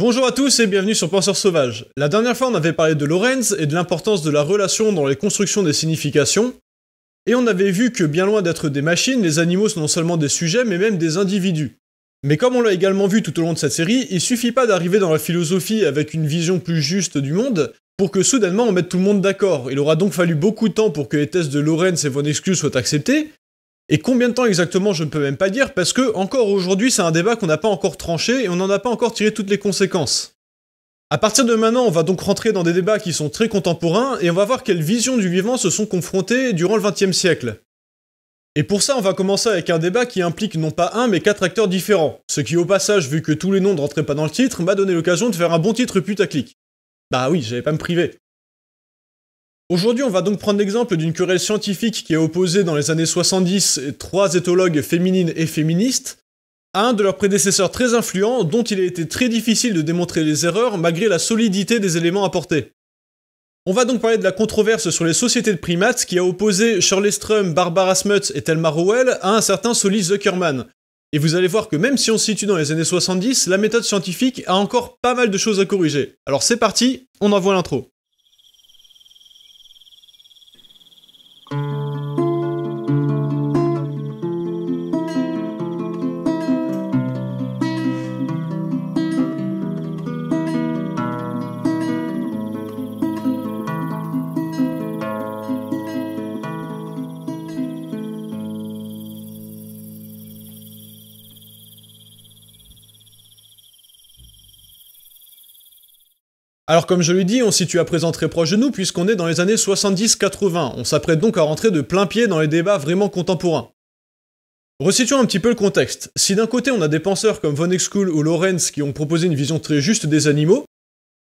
Bonjour à tous et bienvenue sur Penseur Sauvage. La dernière fois, on avait parlé de Lorenz et de l'importance de la relation dans les constructions des significations, et on avait vu que bien loin d'être des machines, les animaux sont non seulement des sujets mais même des individus. Mais comme on l'a également vu tout au long de cette série, il suffit pas d'arriver dans la philosophie avec une vision plus juste du monde pour que soudainement on mette tout le monde d'accord. Il aura donc fallu beaucoup de temps pour que les thèses de Lorenz et Von Excuse soient acceptées, et combien de temps exactement, je ne peux même pas dire, parce que encore aujourd'hui, c'est un débat qu'on n'a pas encore tranché et on n'en a pas encore tiré toutes les conséquences. À partir de maintenant, on va donc rentrer dans des débats qui sont très contemporains et on va voir quelles visions du vivant se sont confrontées durant le XXe siècle. Et pour ça, on va commencer avec un débat qui implique non pas un mais quatre acteurs différents, ce qui au passage, vu que tous les noms ne rentraient pas dans le titre, m'a donné l'occasion de faire un bon titre putaclic. Bah oui, j'allais pas me priver. Aujourd'hui, on va donc prendre l'exemple d'une querelle scientifique qui a opposé dans les années 70 trois éthologues féminines et féministes à un de leurs prédécesseurs très influents dont il a été très difficile de démontrer les erreurs malgré la solidité des éléments apportés. On va donc parler de la controverse sur les sociétés de primates qui a opposé Shirley Strum, Barbara Smuts et Thelma Rowell à un certain Solis Zuckerman. Et vous allez voir que même si on se situe dans les années 70, la méthode scientifique a encore pas mal de choses à corriger. Alors c'est parti, on envoie l'intro. Mm-hmm. Alors comme je l'ai dit, on situe à présent très proche de nous puisqu'on est dans les années 70-80, on s'apprête donc à rentrer de plein pied dans les débats vraiment contemporains. Resituons un petit peu le contexte. Si d'un côté on a des penseurs comme Von Exkull ou Lorenz qui ont proposé une vision très juste des animaux,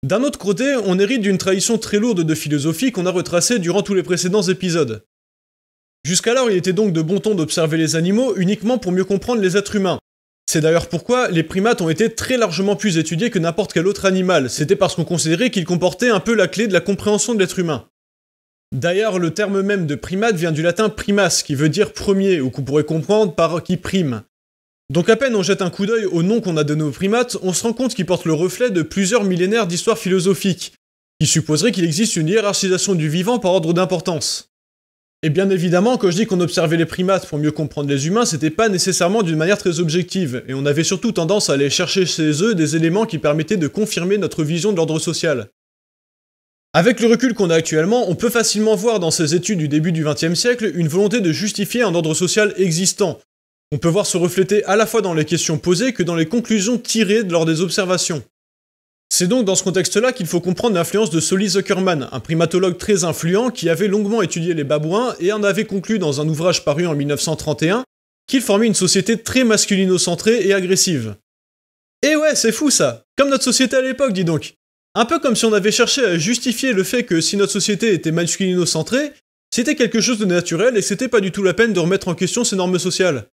d'un autre côté, on hérite d'une trahison très lourde de philosophie qu'on a retracée durant tous les précédents épisodes. Jusqu'alors, il était donc de bon ton d'observer les animaux uniquement pour mieux comprendre les êtres humains, c'est d'ailleurs pourquoi les primates ont été très largement plus étudiés que n'importe quel autre animal, c'était parce qu'on considérait qu'ils comportaient un peu la clé de la compréhension de l'être humain. D'ailleurs, le terme même de primate vient du latin primas, qui veut dire premier, ou qu'on pourrait comprendre par qui prime. Donc à peine on jette un coup d'œil au nom qu'on a donné aux primates, on se rend compte qu'ils portent le reflet de plusieurs millénaires d'histoire philosophique, qui supposeraient qu'il existe une hiérarchisation du vivant par ordre d'importance. Et bien évidemment, quand je dis qu'on observait les primates pour mieux comprendre les humains, c'était pas nécessairement d'une manière très objective, et on avait surtout tendance à aller chercher chez eux des éléments qui permettaient de confirmer notre vision de l'ordre social. Avec le recul qu'on a actuellement, on peut facilement voir dans ces études du début du XXe siècle une volonté de justifier un ordre social existant. On peut voir se refléter à la fois dans les questions posées que dans les conclusions tirées lors des observations. C'est donc dans ce contexte-là qu'il faut comprendre l'influence de Solly Zuckerman, un primatologue très influent qui avait longuement étudié les babouins et en avait conclu dans un ouvrage paru en 1931 qu'il formait une société très masculino-centrée et agressive. Et eh ouais, c'est fou ça Comme notre société à l'époque, dis donc Un peu comme si on avait cherché à justifier le fait que si notre société était masculino-centrée, c'était quelque chose de naturel et c'était pas du tout la peine de remettre en question ces normes sociales.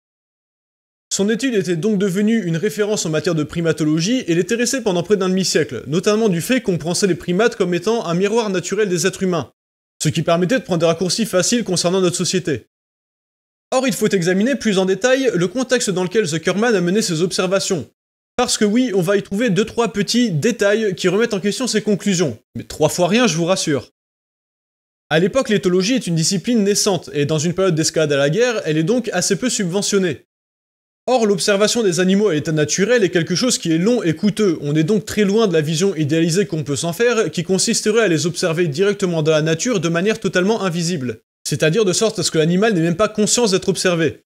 Son étude était donc devenue une référence en matière de primatologie et l'intéressait pendant près d'un demi-siècle, notamment du fait qu'on pensait les primates comme étant un miroir naturel des êtres humains, ce qui permettait de prendre des raccourcis faciles concernant notre société. Or, il faut examiner plus en détail le contexte dans lequel Zuckerman a mené ses observations. Parce que oui, on va y trouver deux-trois petits détails qui remettent en question ses conclusions, mais trois fois rien, je vous rassure. À l'époque, l'éthologie est une discipline naissante, et dans une période d'escalade à la guerre, elle est donc assez peu subventionnée. Or, l'observation des animaux à l'état naturel est quelque chose qui est long et coûteux, on est donc très loin de la vision idéalisée qu'on peut s'en faire, qui consisterait à les observer directement dans la nature de manière totalement invisible, c'est-à-dire de sorte à ce que l'animal n'ait même pas conscience d'être observé.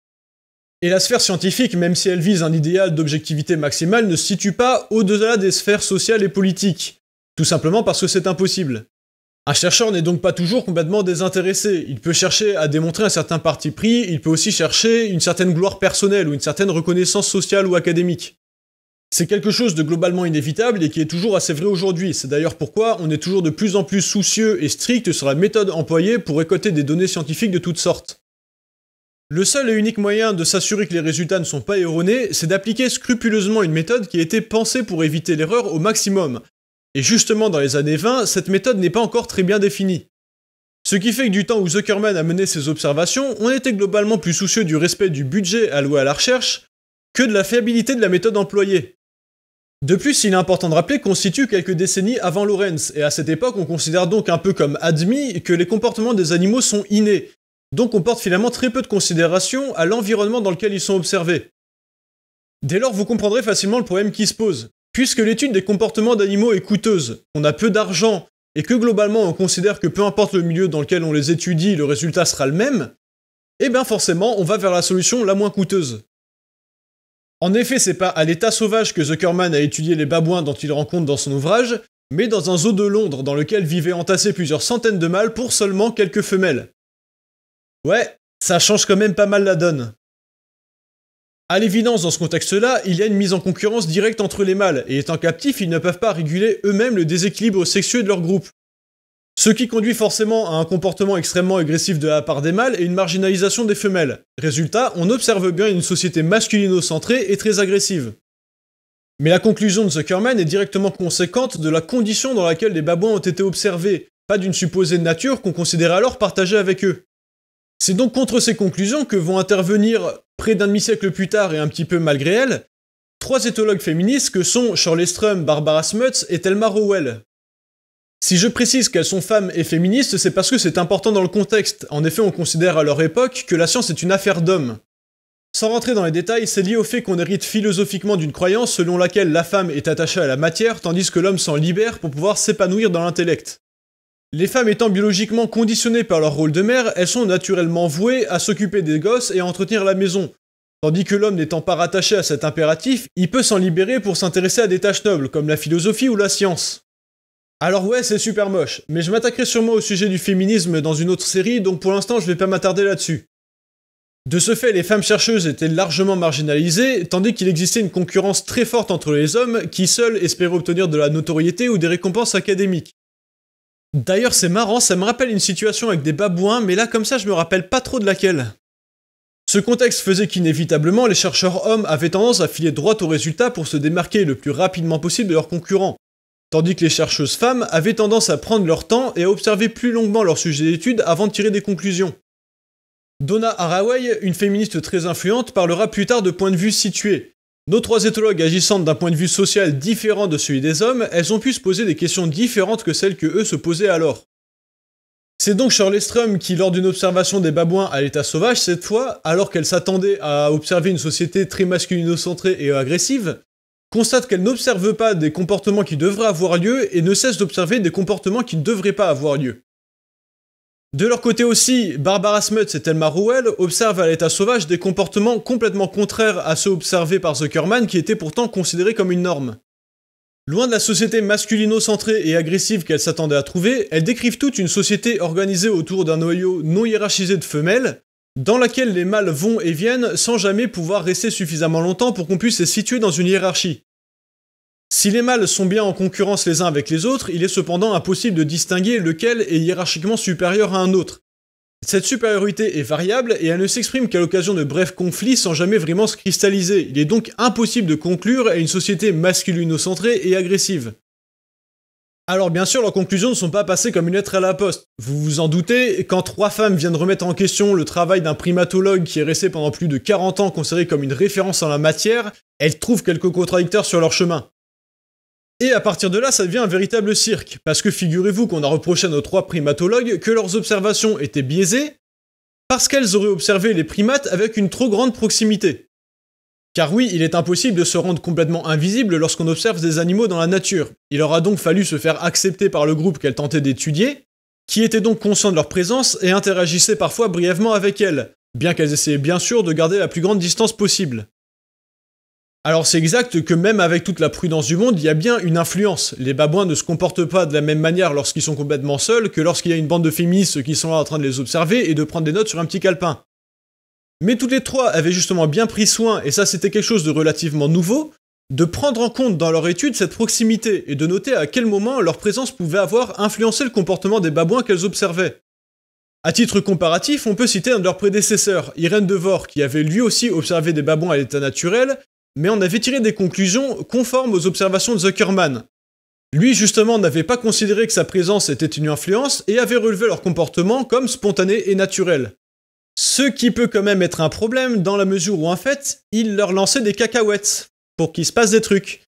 Et la sphère scientifique, même si elle vise un idéal d'objectivité maximale, ne se situe pas au-delà des sphères sociales et politiques, tout simplement parce que c'est impossible. Un chercheur n'est donc pas toujours complètement désintéressé. Il peut chercher à démontrer un certain parti pris, il peut aussi chercher une certaine gloire personnelle ou une certaine reconnaissance sociale ou académique. C'est quelque chose de globalement inévitable et qui est toujours assez vrai aujourd'hui. C'est d'ailleurs pourquoi on est toujours de plus en plus soucieux et strict sur la méthode employée pour récolter des données scientifiques de toutes sortes. Le seul et unique moyen de s'assurer que les résultats ne sont pas erronés, c'est d'appliquer scrupuleusement une méthode qui a été pensée pour éviter l'erreur au maximum, et justement, dans les années 20, cette méthode n'est pas encore très bien définie. Ce qui fait que du temps où Zuckerman a mené ses observations, on était globalement plus soucieux du respect du budget alloué à la recherche que de la fiabilité de la méthode employée. De plus, il est important de rappeler qu'on situe quelques décennies avant Lorenz, et à cette époque, on considère donc un peu comme admis que les comportements des animaux sont innés, donc on porte finalement très peu de considération à l'environnement dans lequel ils sont observés. Dès lors, vous comprendrez facilement le problème qui se pose. Puisque l'étude des comportements d'animaux est coûteuse, on a peu d'argent et que globalement on considère que peu importe le milieu dans lequel on les étudie, le résultat sera le même, eh bien forcément on va vers la solution la moins coûteuse. En effet, c'est pas à l'état sauvage que Zuckerman a étudié les babouins dont il rencontre dans son ouvrage, mais dans un zoo de Londres dans lequel vivaient entassés plusieurs centaines de mâles pour seulement quelques femelles. Ouais, ça change quand même pas mal la donne. A l'évidence, dans ce contexte-là, il y a une mise en concurrence directe entre les mâles, et étant captifs, ils ne peuvent pas réguler eux-mêmes le déséquilibre sexuel de leur groupe. Ce qui conduit forcément à un comportement extrêmement agressif de la part des mâles et une marginalisation des femelles. Résultat, on observe bien une société masculino-centrée et très agressive. Mais la conclusion de Zuckerman est directement conséquente de la condition dans laquelle les babouins ont été observés, pas d'une supposée nature qu'on considérait alors partagée avec eux. C'est donc contre ces conclusions que vont intervenir près d'un demi-siècle plus tard et un petit peu malgré elle, trois éthologues féministes que sont Shirley Strum, Barbara Smuts et Thelma Rowell. Si je précise qu'elles sont femmes et féministes, c'est parce que c'est important dans le contexte. En effet, on considère à leur époque que la science est une affaire d'hommes. Sans rentrer dans les détails, c'est lié au fait qu'on hérite philosophiquement d'une croyance selon laquelle la femme est attachée à la matière tandis que l'homme s'en libère pour pouvoir s'épanouir dans l'intellect. Les femmes étant biologiquement conditionnées par leur rôle de mère, elles sont naturellement vouées à s'occuper des gosses et à entretenir la maison. Tandis que l'homme n'étant pas rattaché à cet impératif, il peut s'en libérer pour s'intéresser à des tâches nobles, comme la philosophie ou la science. Alors ouais, c'est super moche, mais je m'attaquerai sûrement au sujet du féminisme dans une autre série, donc pour l'instant je vais pas m'attarder là-dessus. De ce fait, les femmes chercheuses étaient largement marginalisées, tandis qu'il existait une concurrence très forte entre les hommes, qui seuls espéraient obtenir de la notoriété ou des récompenses académiques. D'ailleurs, c'est marrant, ça me rappelle une situation avec des babouins, mais là, comme ça, je me rappelle pas trop de laquelle. Ce contexte faisait qu'inévitablement, les chercheurs hommes avaient tendance à filer droit au résultat pour se démarquer le plus rapidement possible de leurs concurrents, tandis que les chercheuses femmes avaient tendance à prendre leur temps et à observer plus longuement leur sujet d'étude avant de tirer des conclusions. Donna Haraway, une féministe très influente, parlera plus tard de points de vue situés, nos trois éthologues agissant d'un point de vue social différent de celui des hommes, elles ont pu se poser des questions différentes que celles que eux se posaient alors. C'est donc Shirley Strum qui, lors d'une observation des babouins à l'état sauvage, cette fois, alors qu'elle s'attendait à observer une société très masculinocentrée et agressive, constate qu'elle n'observe pas des comportements qui devraient avoir lieu et ne cesse d'observer des comportements qui ne devraient pas avoir lieu. De leur côté aussi, Barbara Smuts et Thelma Rowell observent à l'état sauvage des comportements complètement contraires à ceux observés par Zuckerman qui étaient pourtant considérés comme une norme. Loin de la société masculino-centrée et agressive qu'elles s'attendaient à trouver, elles décrivent toute une société organisée autour d'un noyau non hiérarchisé de femelles, dans laquelle les mâles vont et viennent sans jamais pouvoir rester suffisamment longtemps pour qu'on puisse se situer dans une hiérarchie. Si les mâles sont bien en concurrence les uns avec les autres, il est cependant impossible de distinguer lequel est hiérarchiquement supérieur à un autre. Cette supériorité est variable et elle ne s'exprime qu'à l'occasion de brefs conflits sans jamais vraiment se cristalliser. Il est donc impossible de conclure à une société masculino-centrée et agressive. Alors bien sûr, leurs conclusions ne sont pas passées comme une lettre à la poste. Vous vous en doutez, quand trois femmes viennent remettre en question le travail d'un primatologue qui est resté pendant plus de 40 ans considéré comme une référence en la matière, elles trouvent quelques contradicteurs sur leur chemin. Et à partir de là, ça devient un véritable cirque, parce que figurez-vous qu'on a reproché à nos trois primatologues que leurs observations étaient biaisées parce qu'elles auraient observé les primates avec une trop grande proximité. Car oui, il est impossible de se rendre complètement invisible lorsqu'on observe des animaux dans la nature. Il aura donc fallu se faire accepter par le groupe qu'elles tentaient d'étudier, qui était donc conscient de leur présence et interagissait parfois brièvement avec elles, bien qu'elles essayaient bien sûr de garder la plus grande distance possible. Alors c'est exact que même avec toute la prudence du monde, il y a bien une influence. Les babouins ne se comportent pas de la même manière lorsqu'ils sont complètement seuls que lorsqu'il y a une bande de féministes qui sont là en train de les observer et de prendre des notes sur un petit calepin. Mais toutes les trois avaient justement bien pris soin, et ça c'était quelque chose de relativement nouveau, de prendre en compte dans leur étude cette proximité et de noter à quel moment leur présence pouvait avoir influencé le comportement des babouins qu'elles observaient. À titre comparatif, on peut citer un de leurs prédécesseurs, Irène Devor, qui avait lui aussi observé des babouins à l'état naturel mais on avait tiré des conclusions conformes aux observations de Zuckerman. Lui, justement, n'avait pas considéré que sa présence était une influence et avait relevé leur comportement comme spontané et naturel. Ce qui peut quand même être un problème dans la mesure où, en fait, il leur lançait des cacahuètes pour qu'il se passe des trucs.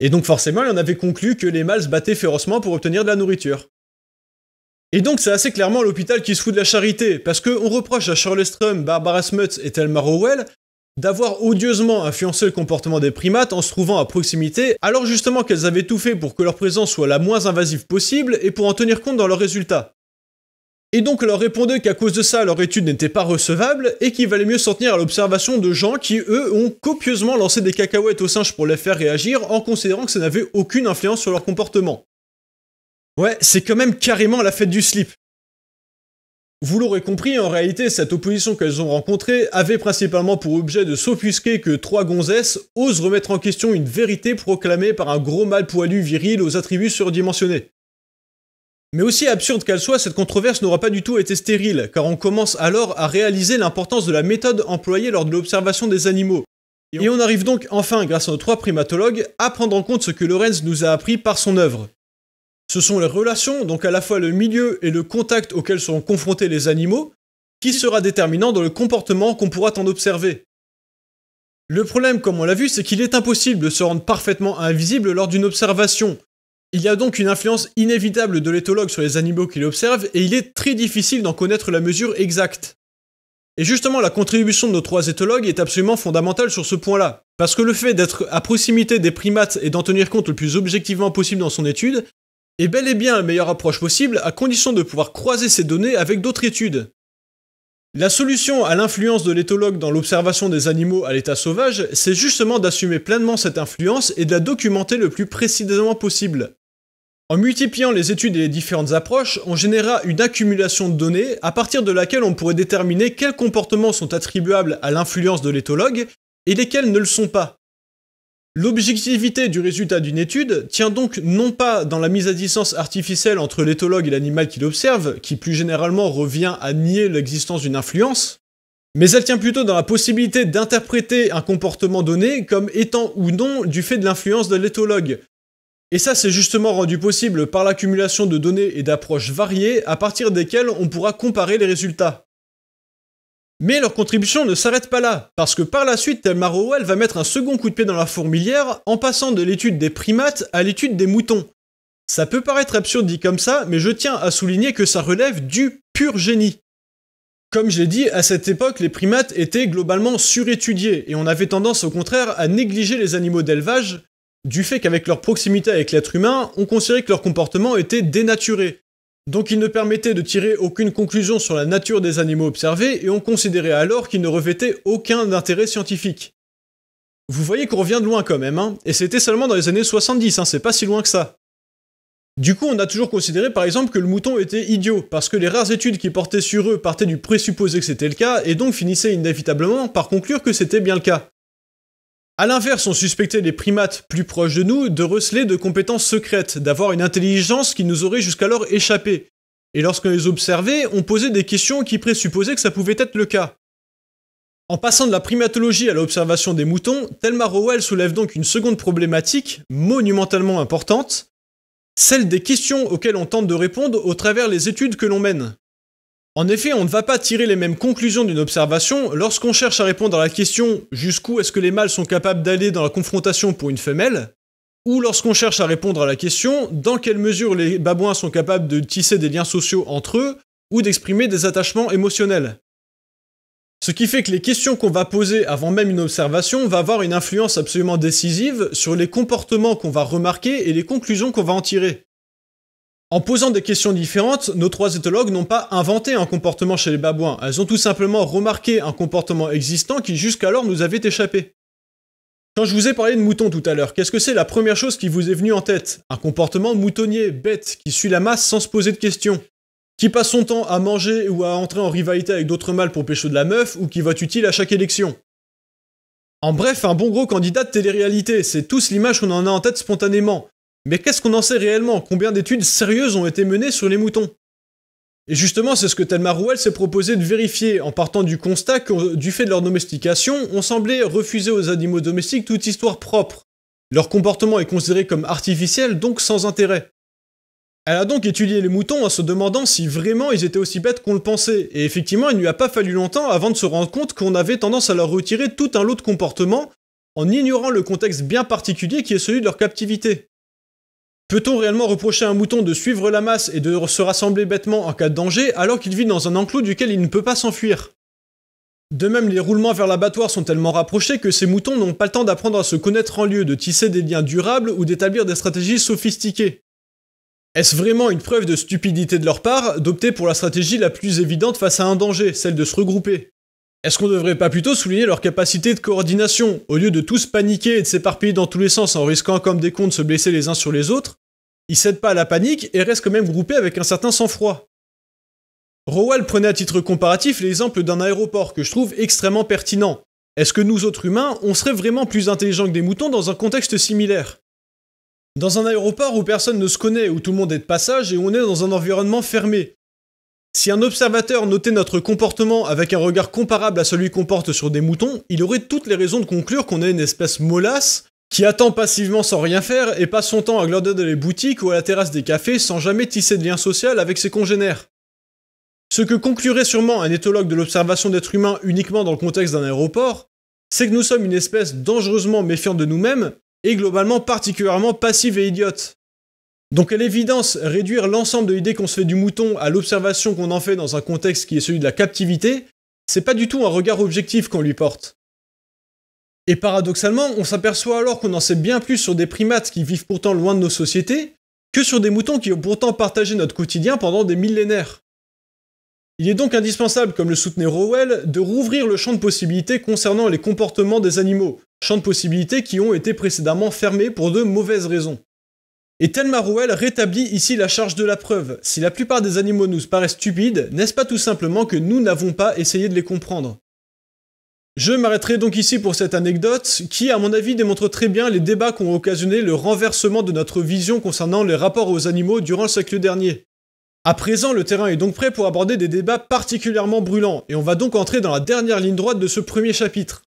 Et donc, forcément, il en avait conclu que les mâles se battaient férocement pour obtenir de la nourriture. Et donc, c'est assez clairement l'hôpital qui se fout de la charité, parce qu'on reproche à Charles Strum, Barbara Smuts et Thelma Rowell d'avoir odieusement influencé le comportement des primates en se trouvant à proximité, alors justement qu'elles avaient tout fait pour que leur présence soit la moins invasive possible et pour en tenir compte dans leurs résultats. Et donc leur répondait qu'à cause de ça, leur étude n'était pas recevable et qu'il valait mieux s'en tenir à l'observation de gens qui, eux, ont copieusement lancé des cacahuètes aux singes pour les faire réagir en considérant que ça n'avait aucune influence sur leur comportement. Ouais, c'est quand même carrément la fête du slip. Vous l'aurez compris, en réalité, cette opposition qu'elles ont rencontrée avait principalement pour objet de s'offusquer que trois gonzesses osent remettre en question une vérité proclamée par un gros mâle poilu viril aux attributs surdimensionnés. Mais aussi absurde qu'elle soit, cette controverse n'aura pas du tout été stérile, car on commence alors à réaliser l'importance de la méthode employée lors de l'observation des animaux. Et on arrive donc enfin, grâce à nos trois primatologues, à prendre en compte ce que Lorenz nous a appris par son œuvre ce sont les relations, donc à la fois le milieu et le contact auxquels seront confrontés les animaux, qui sera déterminant dans le comportement qu'on pourra en observer. Le problème, comme on l'a vu, c'est qu'il est impossible de se rendre parfaitement invisible lors d'une observation. Il y a donc une influence inévitable de l'éthologue sur les animaux qu'il observe, et il est très difficile d'en connaître la mesure exacte. Et justement, la contribution de nos trois éthologues est absolument fondamentale sur ce point-là, parce que le fait d'être à proximité des primates et d'en tenir compte le plus objectivement possible dans son étude est bel et bien la meilleure approche possible à condition de pouvoir croiser ces données avec d'autres études. La solution à l'influence de l'éthologue dans l'observation des animaux à l'état sauvage, c'est justement d'assumer pleinement cette influence et de la documenter le plus précisément possible. En multipliant les études et les différentes approches, on générera une accumulation de données à partir de laquelle on pourrait déterminer quels comportements sont attribuables à l'influence de l'éthologue et lesquels ne le sont pas. L'objectivité du résultat d'une étude tient donc non pas dans la mise à distance artificielle entre l'éthologue et l'animal qu'il observe, qui plus généralement revient à nier l'existence d'une influence, mais elle tient plutôt dans la possibilité d'interpréter un comportement donné comme étant ou non du fait de l'influence de l'éthologue. Et ça c'est justement rendu possible par l'accumulation de données et d'approches variées à partir desquelles on pourra comparer les résultats. Mais leur contribution ne s'arrête pas là, parce que par la suite, Thelma va mettre un second coup de pied dans la fourmilière en passant de l'étude des primates à l'étude des moutons. Ça peut paraître absurde dit comme ça, mais je tiens à souligner que ça relève du pur génie. Comme je l'ai dit, à cette époque, les primates étaient globalement surétudiés, et on avait tendance au contraire à négliger les animaux d'élevage, du fait qu'avec leur proximité avec l'être humain, on considérait que leur comportement était dénaturé, donc il ne permettait de tirer aucune conclusion sur la nature des animaux observés et on considérait alors qu'il ne revêtait aucun intérêt scientifique. Vous voyez qu'on revient de loin quand même, hein, et c'était seulement dans les années 70, hein, c'est pas si loin que ça. Du coup, on a toujours considéré par exemple que le mouton était idiot, parce que les rares études qui portaient sur eux partaient du présupposé que c'était le cas, et donc finissaient inévitablement par conclure que c'était bien le cas. A l'inverse, on suspectait les primates plus proches de nous de receler de compétences secrètes, d'avoir une intelligence qui nous aurait jusqu'alors échappé. Et lorsqu'on les observait, on posait des questions qui présupposaient que ça pouvait être le cas. En passant de la primatologie à l'observation des moutons, Thelma Rowell soulève donc une seconde problématique, monumentalement importante, celle des questions auxquelles on tente de répondre au travers les études que l'on mène. En effet, on ne va pas tirer les mêmes conclusions d'une observation lorsqu'on cherche à répondre à la question jusqu'où est-ce que les mâles sont capables d'aller dans la confrontation pour une femelle, ou lorsqu'on cherche à répondre à la question dans quelle mesure les babouins sont capables de tisser des liens sociaux entre eux ou d'exprimer des attachements émotionnels. Ce qui fait que les questions qu'on va poser avant même une observation va avoir une influence absolument décisive sur les comportements qu'on va remarquer et les conclusions qu'on va en tirer. En posant des questions différentes, nos trois éthologues n'ont pas inventé un comportement chez les babouins, elles ont tout simplement remarqué un comportement existant qui jusqu'alors nous avait échappé. Quand je vous ai parlé de moutons tout à l'heure, qu'est-ce que c'est la première chose qui vous est venue en tête Un comportement moutonnier, bête, qui suit la masse sans se poser de questions. Qui passe son temps à manger ou à entrer en rivalité avec d'autres mâles pour pêcher de la meuf, ou qui vote utile à chaque élection. En bref, un bon gros candidat de télé-réalité, c'est tous l'image qu'on en a en tête spontanément. Mais qu'est-ce qu'on en sait réellement Combien d'études sérieuses ont été menées sur les moutons Et justement, c'est ce que Thelma Rouel s'est proposé de vérifier, en partant du constat que, du fait de leur domestication, on semblait refuser aux animaux domestiques toute histoire propre. Leur comportement est considéré comme artificiel, donc sans intérêt. Elle a donc étudié les moutons en se demandant si vraiment ils étaient aussi bêtes qu'on le pensait, et effectivement il ne lui a pas fallu longtemps avant de se rendre compte qu'on avait tendance à leur retirer tout un lot de comportements en ignorant le contexte bien particulier qui est celui de leur captivité. Peut-on réellement reprocher à un mouton de suivre la masse et de se rassembler bêtement en cas de danger alors qu'il vit dans un enclos duquel il ne peut pas s'enfuir De même, les roulements vers l'abattoir sont tellement rapprochés que ces moutons n'ont pas le temps d'apprendre à se connaître en lieu, de tisser des liens durables ou d'établir des stratégies sophistiquées. Est-ce vraiment une preuve de stupidité de leur part d'opter pour la stratégie la plus évidente face à un danger, celle de se regrouper est-ce qu'on ne devrait pas plutôt souligner leur capacité de coordination, au lieu de tous paniquer et de s'éparpiller dans tous les sens en risquant comme des cons de se blesser les uns sur les autres Ils cèdent pas à la panique et restent quand même groupés avec un certain sang-froid. Rowell prenait à titre comparatif l'exemple d'un aéroport que je trouve extrêmement pertinent. Est-ce que nous autres humains, on serait vraiment plus intelligents que des moutons dans un contexte similaire Dans un aéroport où personne ne se connaît, où tout le monde est de passage et où on est dans un environnement fermé, si un observateur notait notre comportement avec un regard comparable à celui qu'on porte sur des moutons, il aurait toutes les raisons de conclure qu'on est une espèce mollasse qui attend passivement sans rien faire et passe son temps à glander dans les boutiques ou à la terrasse des cafés sans jamais tisser de lien social avec ses congénères. Ce que conclurait sûrement un éthologue de l'observation d'êtres humains uniquement dans le contexte d'un aéroport, c'est que nous sommes une espèce dangereusement méfiante de nous-mêmes et globalement particulièrement passive et idiote. Donc à l'évidence, réduire l'ensemble de l'idée qu'on se fait du mouton à l'observation qu'on en fait dans un contexte qui est celui de la captivité, c'est pas du tout un regard objectif qu'on lui porte. Et paradoxalement, on s'aperçoit alors qu'on en sait bien plus sur des primates qui vivent pourtant loin de nos sociétés, que sur des moutons qui ont pourtant partagé notre quotidien pendant des millénaires. Il est donc indispensable, comme le soutenait Rowell, de rouvrir le champ de possibilités concernant les comportements des animaux, champ de possibilités qui ont été précédemment fermés pour de mauvaises raisons. Et Thelma Rouel rétablit ici la charge de la preuve. Si la plupart des animaux nous paraissent stupides, n'est-ce pas tout simplement que nous n'avons pas essayé de les comprendre je m'arrêterai donc ici pour cette anecdote qui, à mon avis, démontre très bien les débats qu'ont occasionné le renversement de notre vision concernant les rapports aux animaux durant le siècle dernier. À présent, le terrain est donc prêt pour aborder des débats particulièrement brûlants, et on va donc entrer dans la dernière ligne droite de ce premier chapitre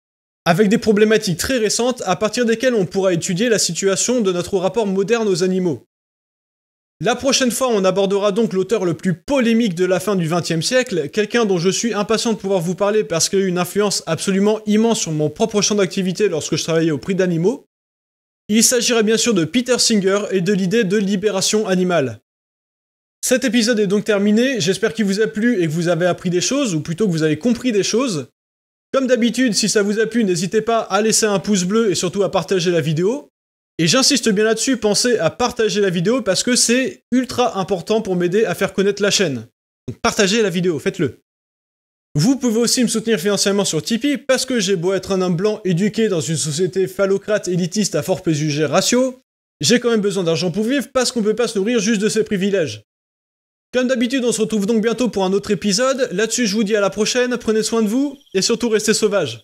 avec des problématiques très récentes à partir desquelles on pourra étudier la situation de notre rapport moderne aux animaux. La prochaine fois, on abordera donc l'auteur le plus polémique de la fin du XXe siècle, quelqu'un dont je suis impatient de pouvoir vous parler parce qu'il a eu une influence absolument immense sur mon propre champ d'activité lorsque je travaillais au prix d'animaux. Il s'agirait bien sûr de Peter Singer et de l'idée de libération animale. Cet épisode est donc terminé, j'espère qu'il vous a plu et que vous avez appris des choses, ou plutôt que vous avez compris des choses. Comme d'habitude, si ça vous a plu, n'hésitez pas à laisser un pouce bleu et surtout à partager la vidéo. Et j'insiste bien là-dessus, pensez à partager la vidéo parce que c'est ultra important pour m'aider à faire connaître la chaîne. Donc partagez la vidéo, faites-le. Vous pouvez aussi me soutenir financièrement sur Tipeee parce que j'ai beau être un homme blanc éduqué dans une société phallocrate élitiste à fort PSUG ratio, j'ai quand même besoin d'argent pour vivre parce qu'on ne peut pas se nourrir juste de ses privilèges. Comme d'habitude, on se retrouve donc bientôt pour un autre épisode. Là-dessus, je vous dis à la prochaine, prenez soin de vous, et surtout restez sauvages.